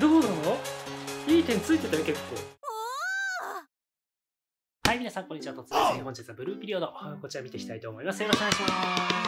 どうなのいい点ついてたよ結構。はい、皆さん、こんにちは。突然、本日はブルーピリオド。こちら見ていきたいと思います。よろしくお願いしま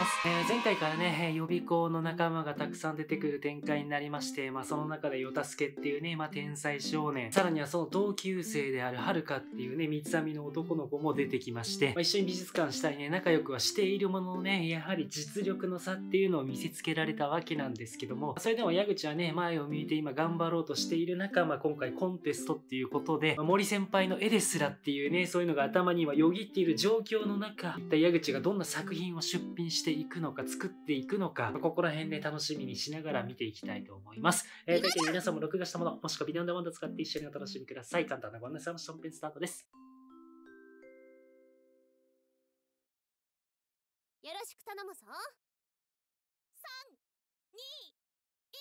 す。えー、前回からね、予備校の仲間がたくさん出てくる展開になりまして、まあ、その中でヨタスケっていうね、まあ、天才少年、さらにはその同級生であるはるかっていうね、三つ編みの男の子も出てきまして、まあ、一緒に美術館したりね、仲良くはしているもののね、やはり実力の差っていうのを見せつけられたわけなんですけども、それでも矢口はね、前を向いて今頑張ろうとしている中、まあ、今回コンテストっていうことで、まあ、森先輩の絵ですらっていうね、そういうのが頭に今よぎっている状況の中一体矢口がどんな作品を出品していくのか作っていくのかここら辺で楽しみにしながら見ていきたいと思います、えー、というわけで皆さんも録画したものもしくはビデオンダマンド使って一緒にお楽しみください簡単なご案内さのションペンスタートですよろしく頼むぞ321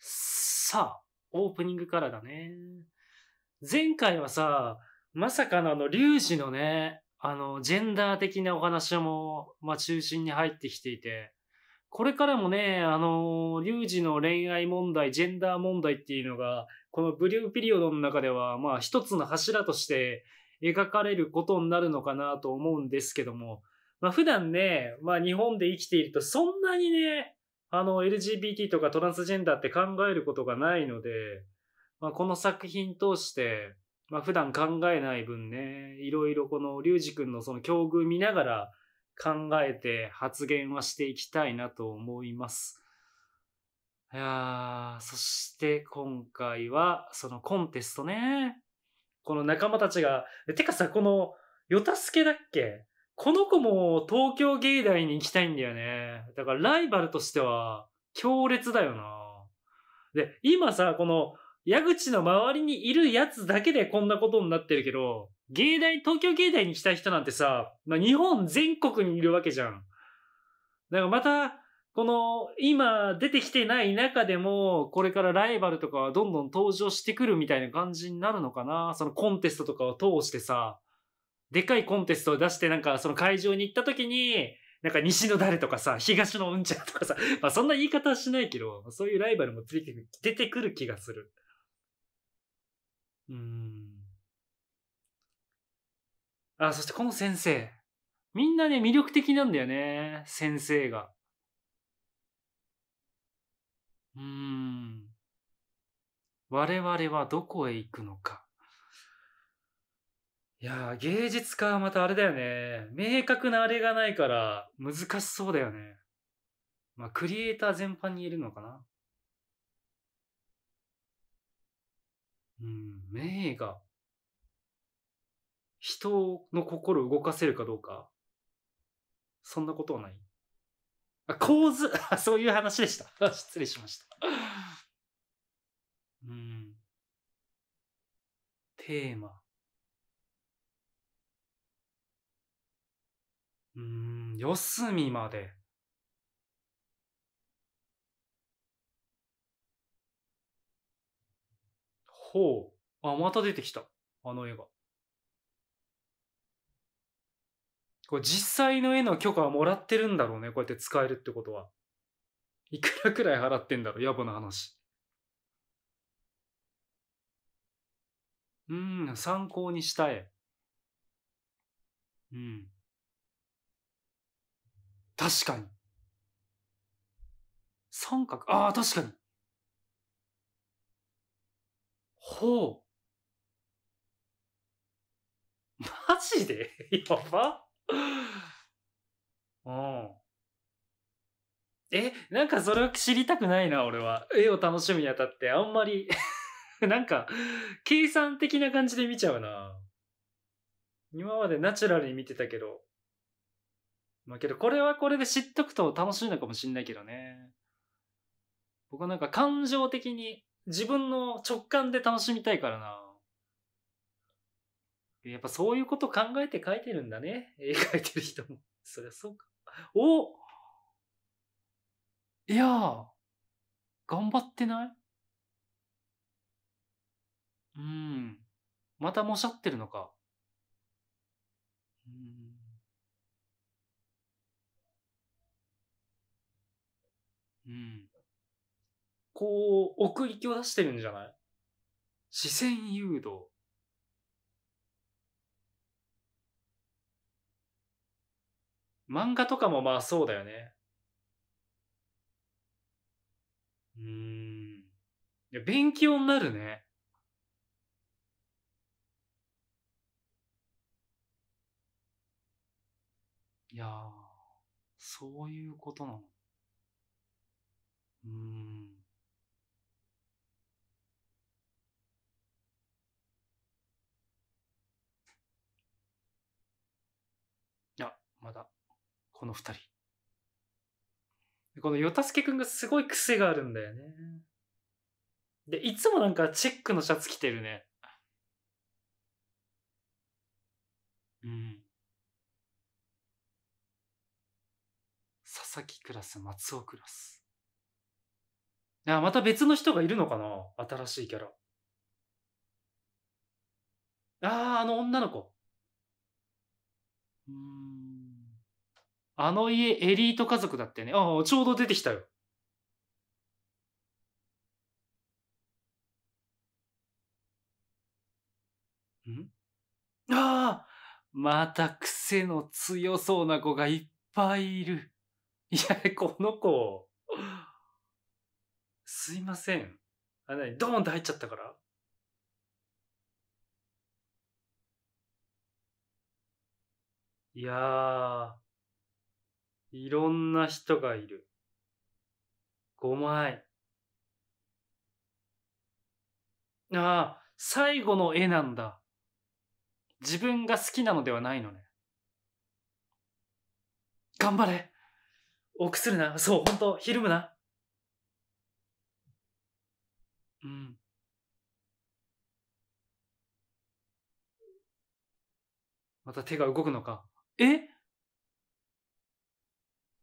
さあオープニングからだね前回はさ、まさかのあの、ウジのね、あの、ジェンダー的なお話も、まあ、中心に入ってきていて、これからもね、あの、リュウジの恋愛問題、ジェンダー問題っていうのが、このブリューピリオドの中では、まあ一つの柱として描かれることになるのかなと思うんですけども、まあ普段ね、まあ日本で生きているとそんなにね、あの LGBT とかトランスジェンダーって考えることがないので、まあ、この作品通して、まあ、普段考えない分ね、いろいろこのリュウジ君のその境遇見ながら考えて発言はしていきたいなと思います。いやそして今回はそのコンテストね。この仲間たちが、てかさ、この、ヨタスケだっけこの子も東京芸大に行きたいんだよね。だからライバルとしては強烈だよな。で、今さ、この矢口の周りにいるやつだけでこんなことになってるけど、芸大、東京芸大に来た人なんてさ、まあ、日本全国にいるわけじゃん。だからまた、この今出てきてない中でも、これからライバルとかはどんどん登場してくるみたいな感じになるのかなそのコンテストとかを通してさ、でかいコンテストを出してなんかその会場に行った時に、なんか西の誰とかさ、東のうんちゃんとかさ、まあそんな言い方はしないけど、そういうライバルも出てくる気がする。うん。あ、そしてこの先生。みんなね、魅力的なんだよね。先生が。うん。我々はどこへ行くのか。いや芸術家はまたあれだよね。明確なあれがないから難しそうだよね。まあ、クリエイター全般にいるのかな。うん、名画。人の心を動かせるかどうか、そんなことはない。あ、構図、そういう話でした。失礼しました。うん。テーマ。うん、四隅まで。ほう。あ、また出てきた。あの絵が。これ実際の絵の許可はもらってるんだろうね。こうやって使えるってことは。いくらくらい払ってんだろう。野暮な話。うん、参考にしたい。うん。確かに。三角、ああ、確かに。ほう。マジで やばうん。え、なんかそれを知りたくないな、俺は。絵を楽しむにあたって、あんまり なんか、計算的な感じで見ちゃうな。今までナチュラルに見てたけど。まあけど、これはこれで知っとくと楽しいのかもしんないけどね。僕はなんか感情的に自分の直感で楽しみたいからな。やっぱそういうこと考えて書いてるんだね。絵描いてる人も。そりゃそうか。おいやー、頑張ってないうん。また模写ってるのか。うん。うん。こう、奥行きを出してるんじゃない視線誘導。漫画とかもまあそうだよね。うん。いや、勉強になるね。いやそういうことなの。うん。この二人。このヨタスケくんがすごい癖があるんだよね。で、いつもなんかチェックのシャツ着てるね。うん。佐々木クラス、松尾クラス。いや、また別の人がいるのかな新しいキャラ。ああ、あの女の子。うん。あの家エリート家族だってね。ああ、ちょうど出てきたよ。んああまた癖の強そうな子がいっぱいいる。いや、この子。すいません。あれ、ドーンって入っちゃったからいやいろんな人がいる。5枚。ああ、最後の絵なんだ。自分が好きなのではないのね。頑張れ臆するな。そう、ほんと、ひるむな。うん。また手が動くのか。え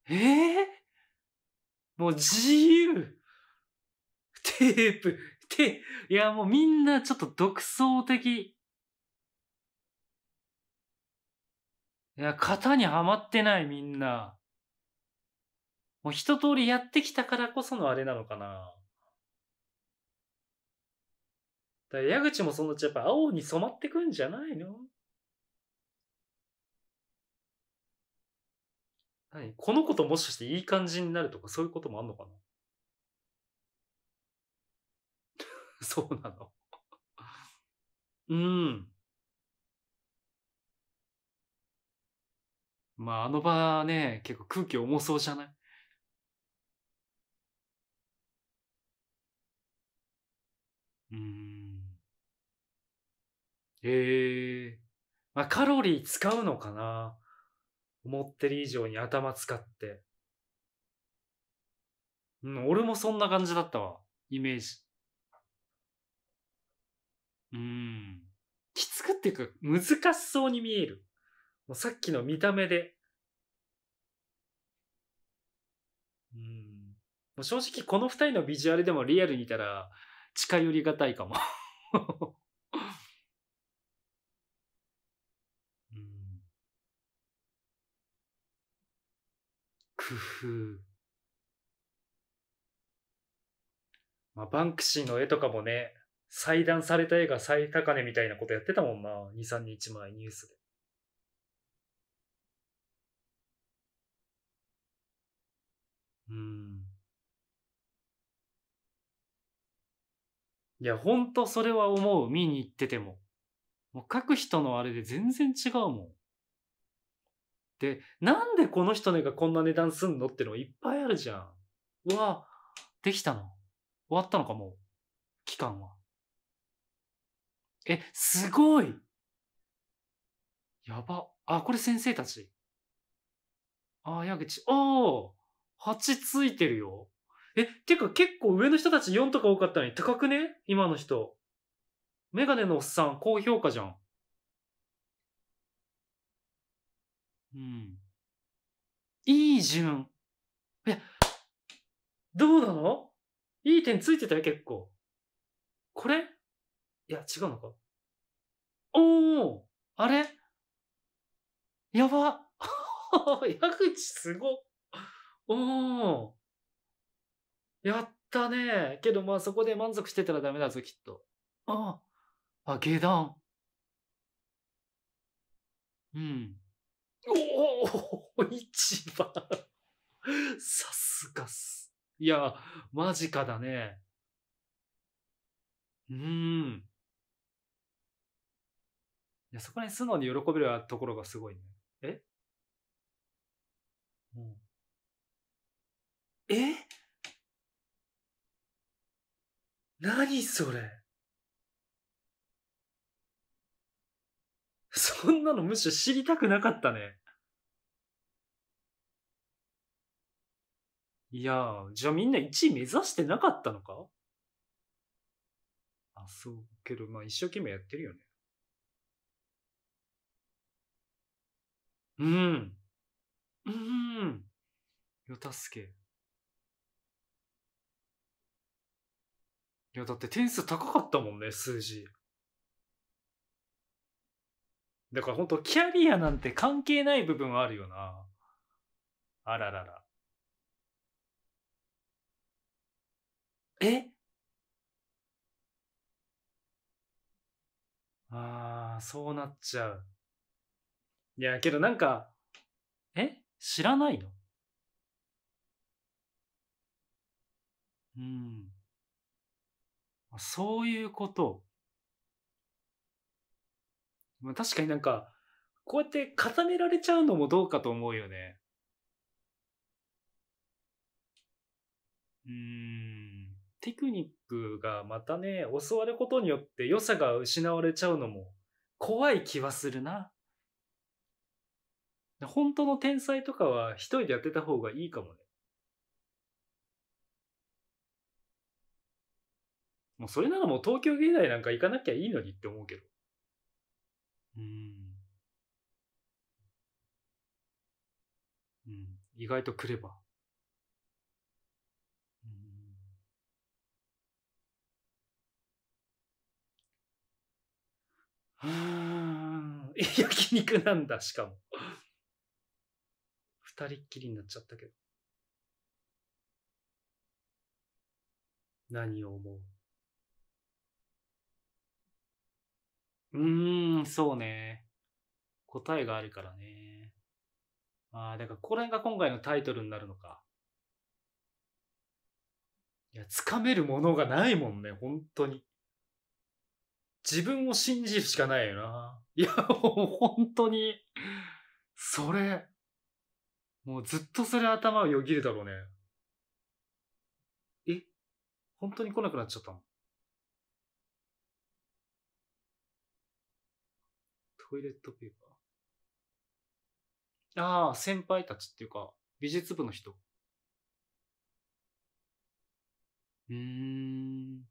ええー、もう自由テープて、いやもうみんなちょっと独創的。いや、型にはまってないみんな。もう一通りやってきたからこそのあれなのかな。だから矢口もそのうちやっぱ青に染まってくんじゃないの何この子ともしかしていい感じになるとかそういうこともあんのかな そうなのうん。まああの場ね、結構空気重そうじゃないうん。ええまあカロリー使うのかな思ってる以上に頭使って。うん、俺もそんな感じだったわ。イメージ。うん。きつくっていうか、難しそうに見える。もうさっきの見た目で。うん。もう正直この2人のビジュアルでもリアルにいたら近寄りがたいかも工夫。まあ、バンクシーの絵とかもね、裁断された絵が最高値みたいなことやってたもんな、2、3日前ニュースで。うん。いや、ほんとそれは思う、見に行ってても。もう書く人のあれで全然違うもん。で、なんでこの人の絵がこんな値段すんのってのいっぱいあるじゃん。わわ、できたの終わったのかも期間は。え、すごいやば。あ、これ先生たち。あ、矢口。ああ、8ついてるよ。え、てか結構上の人たち4とか多かったのに高くね今の人。メガネのおっさん、高評価じゃん。うん。いい順。いや、どうなのいい点ついてたよ、結構。これいや、違うのか。おおあれやば 矢口すごおおやったねけどまあそこで満足してたらダメだぞ、きっと。ああ。あ、下段。うん。おお一番 さすがっす。いや、間近だね。うーん。いや、そこに素直に喜べるところがすごいね。えうん。え何それそんなのむしろ知りたくなかったね。いやー、じゃあみんな1位目指してなかったのかあ、そう。けど、まあ一生懸命やってるよね。うん。うん。よたすけ。いや、だって点数高かったもんね、数字。だから本当キャリアなんて関係ない部分はあるよな。あららら。えああ、そうなっちゃう。いや、けどなんか、え知らないのうん。そういうこと。まあ、確かになんか、こうやって固められちゃうのもどうかと思うよね。うん。テクニックがまたね、教わることによって良さが失われちゃうのも怖い気はするな。本当の天才とかは一人でやってた方がいいかもね。もうそれならもう東京芸大なんか行かなきゃいいのにって思うけど。うん。うん。意外とくれば。うん。はあ。え、焼肉なんだ、しかも。二人っきりになっちゃったけど。何を思ううーん、そうね。答えがあるからね。ああ、だからこれが今回のタイトルになるのか。いや、掴めるものがないもんね、本当に。自分を信じるしかないよな。いや、もう本当に、それ、もうずっとそれ頭をよぎるだろうね。え本当に来なくなっちゃったのトイレットペーパー。ああ、先輩たちっていうか、美術部の人。うーん。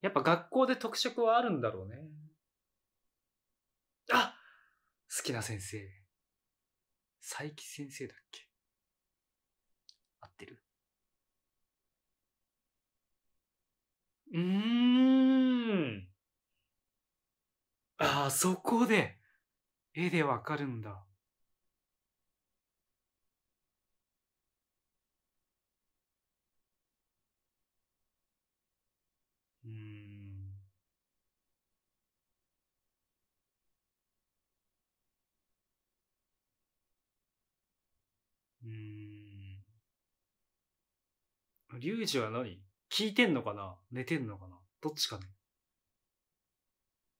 やっぱ学校で特色はあるんだろうね。あ好きな先生。佐伯先生だっけ合ってるうーん。ああ、そこで、絵でわかるんだ。うん。うん。リュウジは何聞いてんのかな寝てんのかなどっちかね。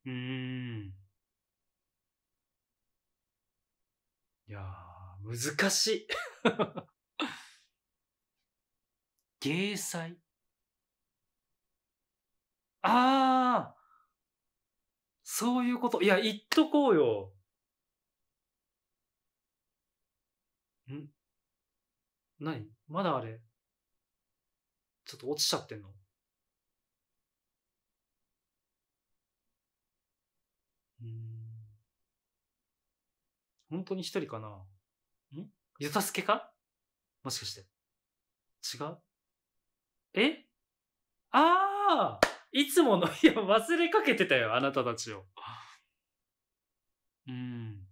うーん。難しい。芸祭ああそういうこと。いや、言っとこうよ。ん何まだあれちょっと落ちちゃってんのうん。本当に一人かなゆたすけかもしかして。違うえああいつもの、いや、忘れかけてたよ、あなたたちを。うん。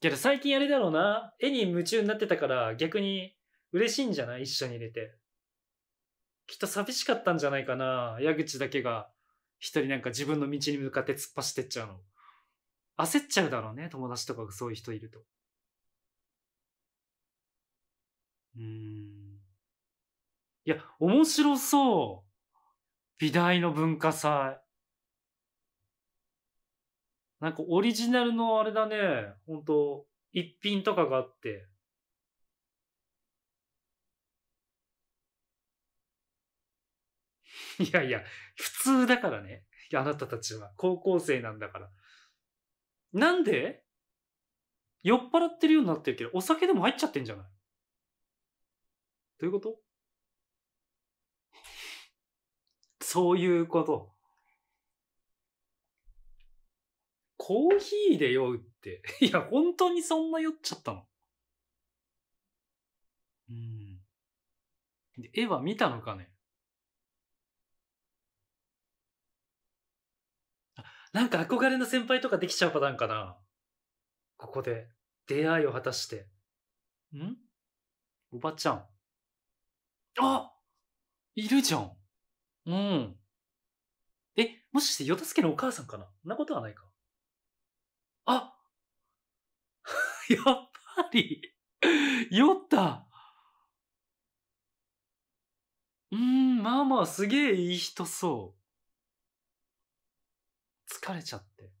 けど最近あれだろうな。絵に夢中になってたから逆に嬉しいんじゃない一緒に入れて。きっと寂しかったんじゃないかな。矢口だけが一人なんか自分の道に向かって突っ走ってっちゃうの。焦っちゃうだろうね、友達とかがそういう人いると。うん。いや、面白そう。美大の文化祭。なんかオリジナルのあれだね、本当一品とかがあって。いやいや、普通だからね。あなたたちは。高校生なんだから。なんで酔っ払ってるようになってるけど、お酒でも入っちゃってんじゃないどういうことそういうこと。コーヒーで酔うって、いや、本当にそんな酔っちゃったの。うん。絵は見たのかねなんか憧れの先輩とかできちゃうパターンかな。ここで出会いを果たして。んおばちゃん。あいるじゃん。うん。え、もししてヨタスケのお母さんかなそんなことはないか。あ やっぱりよ った。うん、まあまあすげえいい人そう。疲れちゃって。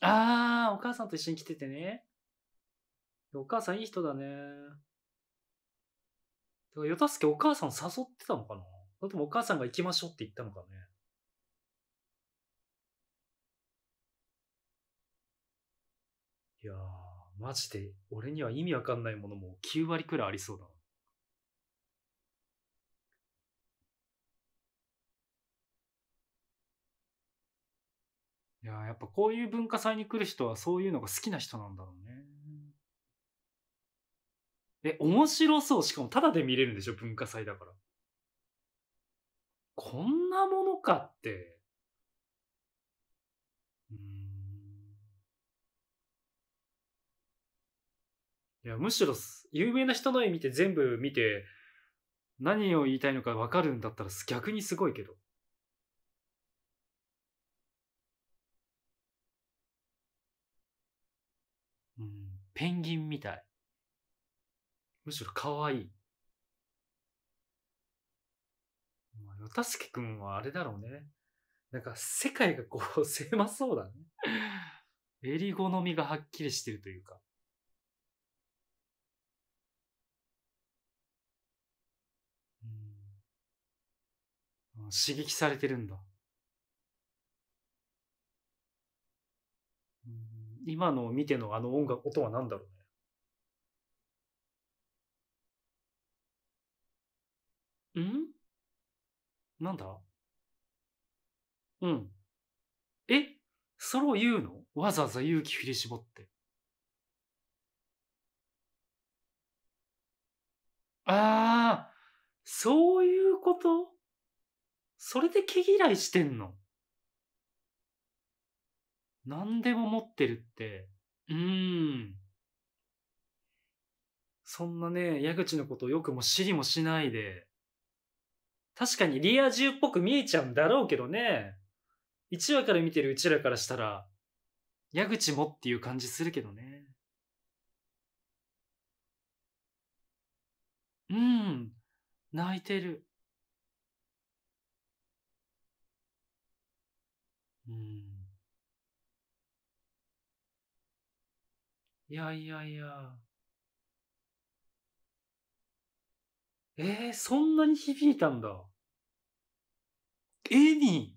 あー、お母さんと一緒に来ててね。お母さんいい人だね。だから、よたすお母さん誘ってたのかなそれともお母さんが行きましょうって言ったのかねいやー、マジで、俺には意味わかんないものも9割くらいありそうだな。いややっぱこういう文化祭に来る人はそういうのが好きな人なんだろうね。え、面白そう。しかもタダで見れるんでしょ文化祭だから。こんなものかって。うん。いや、むしろ、有名な人の絵見て全部見て、何を言いたいのか分かるんだったら逆にすごいけど。ペンギンみたい。むしろ可愛い。まあ、よたすけくんはあれだろうね。なんか世界がこう狭そうだね。り好みがはっきりしてるというか。うん。刺激されてるんだ。今の見てのあの音楽、音は何だろうね。んなんだうん。えそれを言うのわざわざ勇気振り絞って。ああ、そういうことそれで毛嫌いしてんの何でも持ってるって、うーん。そんなね、矢口のことをよくも知りもしないで。確かにリア充っぽく見えちゃうんだろうけどね。1話から見てるうちらからしたら、矢口もっていう感じするけどね。うん、泣いてる。うんいやいやいや。えー、そんなに響いたんだ。絵に。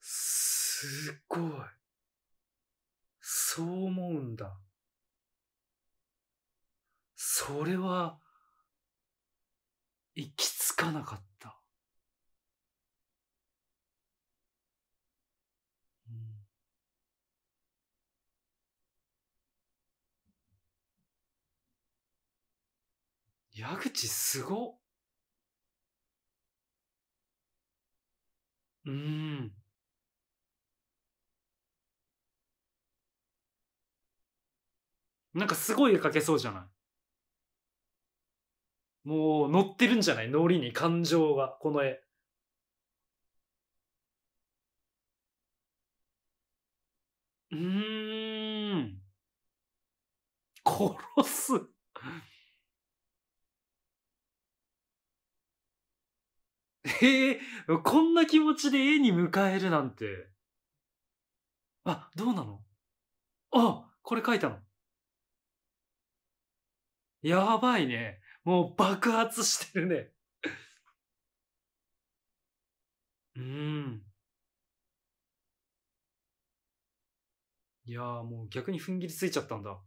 すっごい。そう思うんだ。それは、行き着かなかった。矢口すごうーん。なんかすごい絵描けそうじゃないもう乗ってるんじゃない脳裏に感情が、この絵。うーん。殺す。ええー、こんな気持ちで絵に迎えるなんて。あ、どうなのあ、これ書いたの。やばいね。もう爆発してるね。うん。いやーもう逆に踏ん切りついちゃったんだ。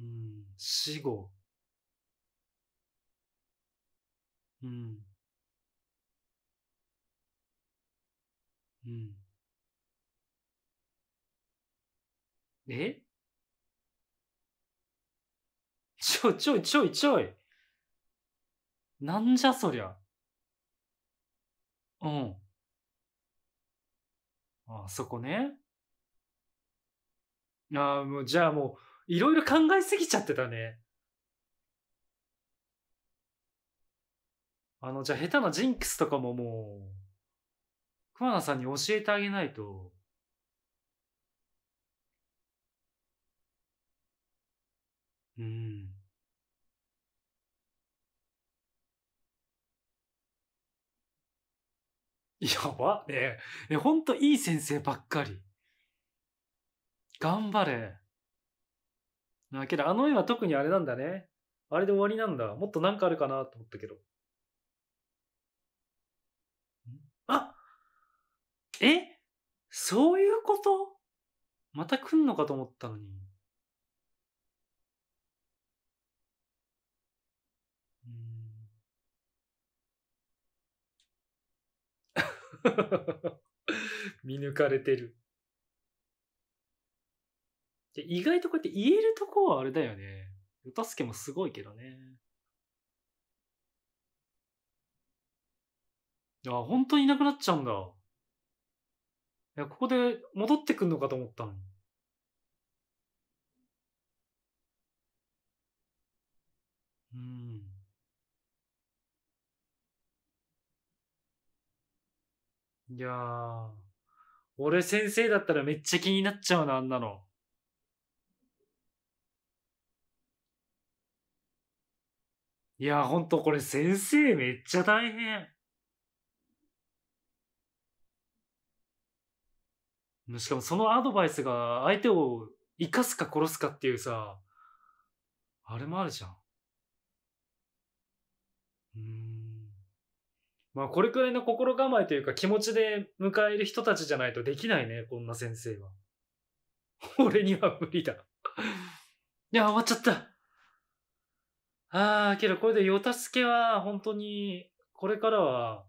うん、死後。うん。うん。え ちょ、ちょいちょいちょい。なんじゃそりゃ。うん。あ、そこね。ああ、もう、じゃあもう、いろいろ考えすぎちゃってたね。あの、じゃあ下手なジンクスとかももう、熊名さんに教えてあげないと、うん。やばねえ、ね、ほんといい先生ばっかり。頑張れ。なけど、あの絵は特にあれなんだね。あれで終わりなんだ。もっとなんかあるかなと思ったけど。えそういうことまた来んのかと思ったのに。見抜かれてる。意外とこうやって言えるとこはあれだよね。歌助もすごいけどね。あ、本当にいなくなっちゃうんだ。いや、ここで戻ってくんのかと思ったのうん。いやー、俺先生だったらめっちゃ気になっちゃうな、あんなの。いやー、ほんとこれ先生めっちゃ大変。しかもそのアドバイスが相手を生かすか殺すかっていうさ、あれもあるじゃん。うん。まあこれくらいの心構えというか気持ちで迎える人たちじゃないとできないね、こんな先生は。俺には無理だ いや、終わっちゃった。ああ、けどこれでヨタスケは本当にこれからは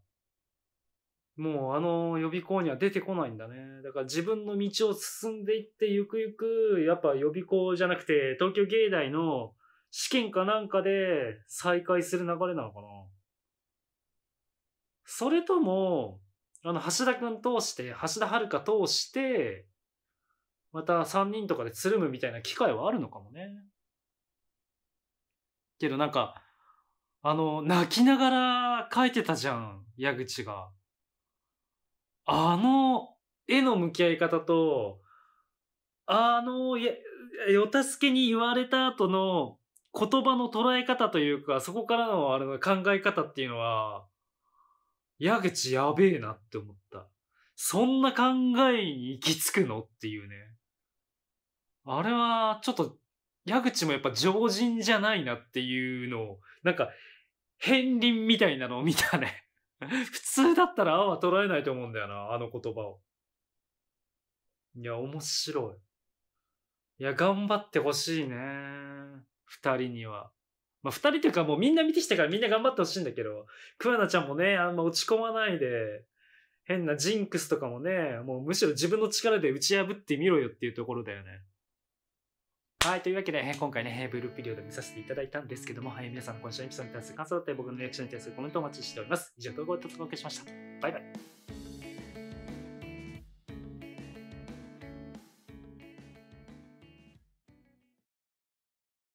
もうあの予備校には出てこないんだね。だから自分の道を進んでいって、ゆくゆく、やっぱ予備校じゃなくて、東京芸大の試験かなんかで再開する流れなのかな。それとも、あの、橋田くん通して、橋田遥通して、また3人とかでつるむみたいな機会はあるのかもね。けどなんか、あの、泣きながら書いてたじゃん、矢口が。あの絵の向き合い方と、あの、や、よたすけに言われた後の言葉の捉え方というか、そこからのあれの考え方っていうのは、矢口やべえなって思った。そんな考えに行き着くのっていうね。あれは、ちょっと、矢口もやっぱ常人じゃないなっていうのを、なんか、片鱗みたいなのを見たね 普通だったらあは捉えないと思うんだよな、あの言葉を。いや、面白い。いや、頑張ってほしいね。二人には。まあ、二人というかもうみんな見てきたからみんな頑張ってほしいんだけど、桑名ちゃんもね、あんま落ち込まないで、変なジンクスとかもね、もうむしろ自分の力で打ち破ってみろよっていうところだよね。はい、というわけで、今回ね、ブルーピリオド見させていただいたんですけども、はい、皆さんの今週のエピソードに対する感想だったり、僕のリアクションに対するコメントをお待ちしております。以上、動画をお届けしました。バイバイ。